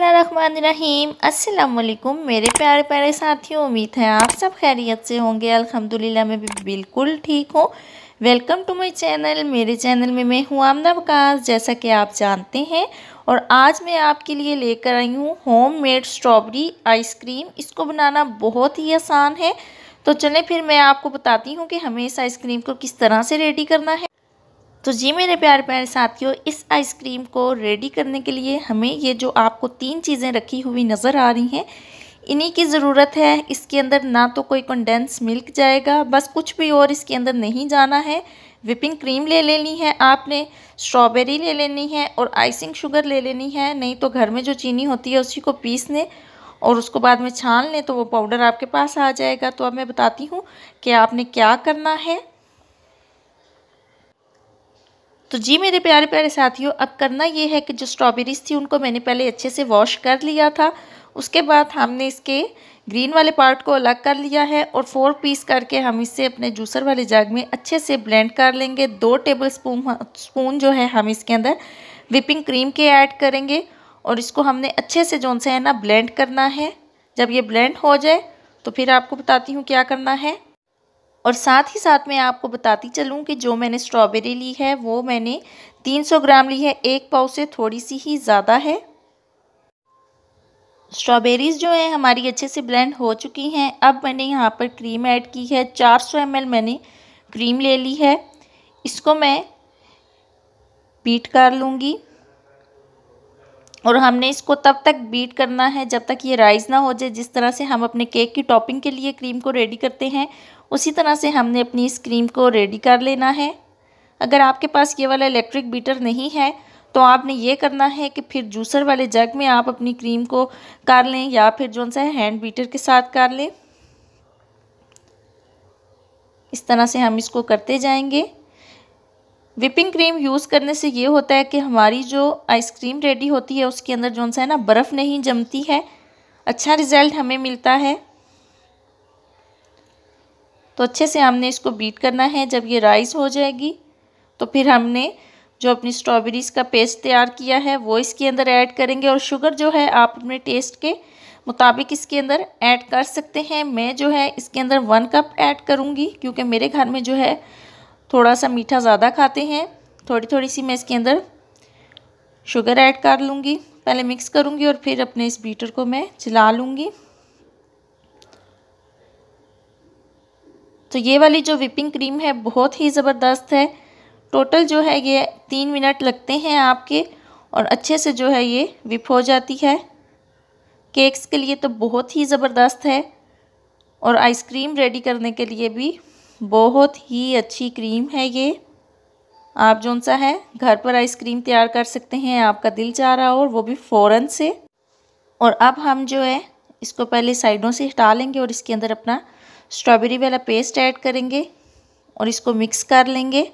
बिसमीम अस्सलाम मेरे प्यारे प्यारे साथियों उम्मीद है आप सब खैरियत से होंगे अल्हम्दुलिल्लाह मैं भी बिल्कुल ठीक हूँ वेलकम टू माय चैनल मेरे चैनल में मैं हूँ आमना वकास जैसा कि आप जानते हैं और आज मैं आपके लिए लेकर आई हूँ होम मेड स्ट्रॉबेरी आइसक्रीम इसको बनाना बहुत ही आसान है तो चलें फिर मैं आपको बताती हूँ कि हमें इस आइसक्रीम को किस तरह से रेडी करना है तो जी मेरे प्यार प्यारे साथियों इस आइसक्रीम को रेडी करने के लिए हमें ये जो आपको तीन चीज़ें रखी हुई नज़र आ रही हैं इन्हीं की ज़रूरत है इसके अंदर ना तो कोई कंडेंस मिल्क जाएगा बस कुछ भी और इसके अंदर नहीं जाना है विपिंग क्रीम ले लेनी है आपने स्ट्रॉबेरी ले लेनी है और आइसिंग शुगर ले लेनी है नहीं तो घर में जो चीनी होती है उसी को पीस लें और उसको बाद में छान लें तो वो पाउडर आपके पास आ जाएगा तो अब मैं बताती हूँ कि आपने क्या करना है तो जी मेरे प्यारे प्यारे साथियों अब करना ये है कि जो स्ट्रॉबेरीज थी उनको मैंने पहले अच्छे से वॉश कर लिया था उसके बाद हमने इसके ग्रीन वाले पार्ट को अलग कर लिया है और फोर पीस करके हम इसे अपने जूसर वाले जाग में अच्छे से ब्लेंड कर लेंगे दो टेबल स्पून स्पून जो है हम इसके अंदर विपिंग क्रीम के ऐड करेंगे और इसको हमने अच्छे से जोन से है ना ब्लेंड करना है जब ये ब्लेंड हो जाए तो फिर आपको बताती हूँ क्या करना है और साथ ही साथ मैं आपको बताती चलूँ कि जो मैंने स्ट्रॉबेरी ली है वो मैंने 300 ग्राम ली है एक पाव से थोड़ी सी ही ज़्यादा है स्ट्रॉबेरीज़ जो हैं हमारी अच्छे से ब्लेंड हो चुकी हैं अब मैंने यहाँ पर क्रीम ऐड की है 400 सौ मैंने क्रीम ले ली है इसको मैं बीट कर लूँगी और हमने इसको तब तक बीट करना है जब तक ये राइज ना हो जाए जिस तरह से हम अपने केक की टॉपिंग के लिए क्रीम को रेडी करते हैं उसी तरह से हमने अपनी इस क्रीम को रेडी कर लेना है अगर आपके पास ये वाला इलेक्ट्रिक बीटर नहीं है तो आपने ये करना है कि फिर जूसर वाले जग में आप अपनी क्रीम को कर लें या फिर जो सा है हैंड बीटर के साथ कर लें इस तरह से हम इसको करते जाएंगे विपिंग क्रीम यूज़ करने से ये होता है कि हमारी जो आइसक्रीम रेडी होती है उसके अंदर जो सा है ना बर्फ़ नहीं जमती है अच्छा रिज़ल्ट हमें मिलता है तो अच्छे से हमने इसको बीट करना है जब ये राइस हो जाएगी तो फिर हमने जो अपनी स्ट्रॉबेरीज़ का पेस्ट तैयार किया है वो इसके अंदर ऐड करेंगे और शुगर जो है आप अपने टेस्ट के मुताबिक इसके अंदर ऐड कर सकते हैं मैं जो है इसके अंदर वन कप ऐड करूँगी क्योंकि मेरे घर में जो है थोड़ा सा मीठा ज़्यादा खाते हैं थोड़ी थोड़ी सी मैं इसके अंदर शुगर ऐड कर लूँगी पहले मिक्स करूँगी और फिर अपने इस बीटर को मैं चला लूँगी तो ये वाली जो विपिंग क्रीम है बहुत ही ज़बरदस्त है टोटल जो है ये तीन मिनट लगते हैं आपके और अच्छे से जो है ये विप हो जाती है केक्स के लिए तो बहुत ही ज़बरदस्त है और आइसक्रीम रेडी करने के लिए भी बहुत ही अच्छी क्रीम है ये आप जो सा है घर पर आइसक्रीम तैयार कर सकते हैं आपका दिल चाह रहा हो और वो भी फ़ौरन से और अब हम जो है इसको पहले साइडों से हटा लेंगे और इसके अंदर अपना स्ट्रॉबेरी वाला पेस्ट ऐड करेंगे और इसको मिक्स कर लेंगे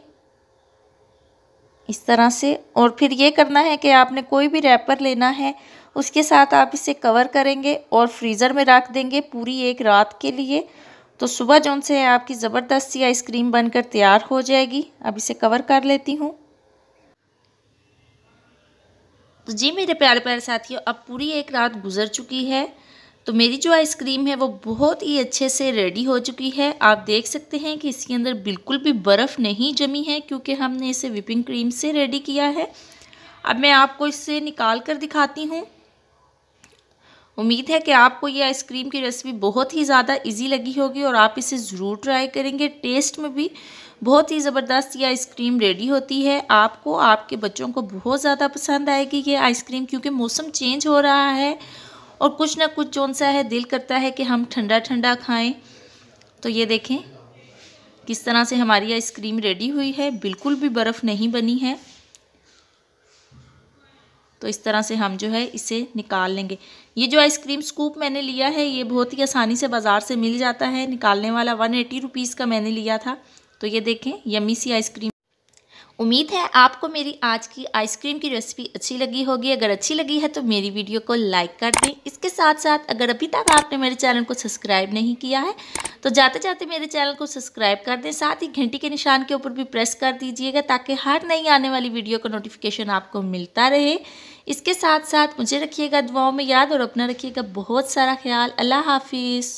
इस तरह से और फिर ये करना है कि आपने कोई भी रैपर लेना है उसके साथ आप इसे कवर करेंगे और फ्रीज़र में रख देंगे पूरी एक रात के लिए तो सुबह जो से आपकी ज़बरदस्त सी आइसक्रीम बनकर तैयार हो जाएगी अब इसे कवर कर लेती हूँ तो जी मेरे प्यारे प्यारे साथियों अब पूरी एक रात गुजर चुकी है तो मेरी जो आइसक्रीम है वो बहुत ही अच्छे से रेडी हो चुकी है आप देख सकते हैं कि इसके अंदर बिल्कुल भी बर्फ़ नहीं जमी है क्योंकि हमने इसे विपिंग क्रीम से रेडी किया है अब मैं आपको इसे निकाल कर दिखाती हूँ उम्मीद है कि आपको ये आइसक्रीम की रेसिपी बहुत ही ज़्यादा इजी लगी होगी और आप इसे ज़रूर ट्राई करेंगे टेस्ट में भी बहुत ही ज़बरदस्त ये आइसक्रीम रेडी होती है आपको आपके बच्चों को बहुत ज़्यादा पसंद आएगी ये आइसक्रीम क्योंकि मौसम चेंज हो रहा है और कुछ ना कुछ जौन सा है दिल करता है कि हम ठंडा ठंडा खाएँ तो ये देखें किस तरह से हमारी आइसक्रीम रेडी हुई है बिल्कुल भी बर्फ़ नहीं बनी है तो इस तरह से हम जो है इसे निकाल लेंगे ये जो आइसक्रीम स्कूप मैंने लिया है ये बहुत ही आसानी से बाज़ार से मिल जाता है निकालने वाला वन एटी रुपीज़ का मैंने लिया था तो ये देखें यमी सी आइसक्रीम उम्मीद है आपको मेरी आज की आइसक्रीम की रेसिपी अच्छी लगी होगी अगर अच्छी लगी है तो मेरी वीडियो को लाइक कर दें इसके साथ साथ अगर अभी तक आपने मेरे चैनल को सब्सक्राइब नहीं किया है तो जाते जाते मेरे चैनल को सब्सक्राइब कर दें साथ ही घंटी के निशान के ऊपर भी प्रेस कर दीजिएगा ताकि हर नई आने वाली वीडियो का नोटिफिकेशन आपको मिलता रहे इसके साथ साथ मुझे रखिएगा दुआओं में याद और अपना रखिएगा बहुत सारा ख्याल अल्लाह हाफिज़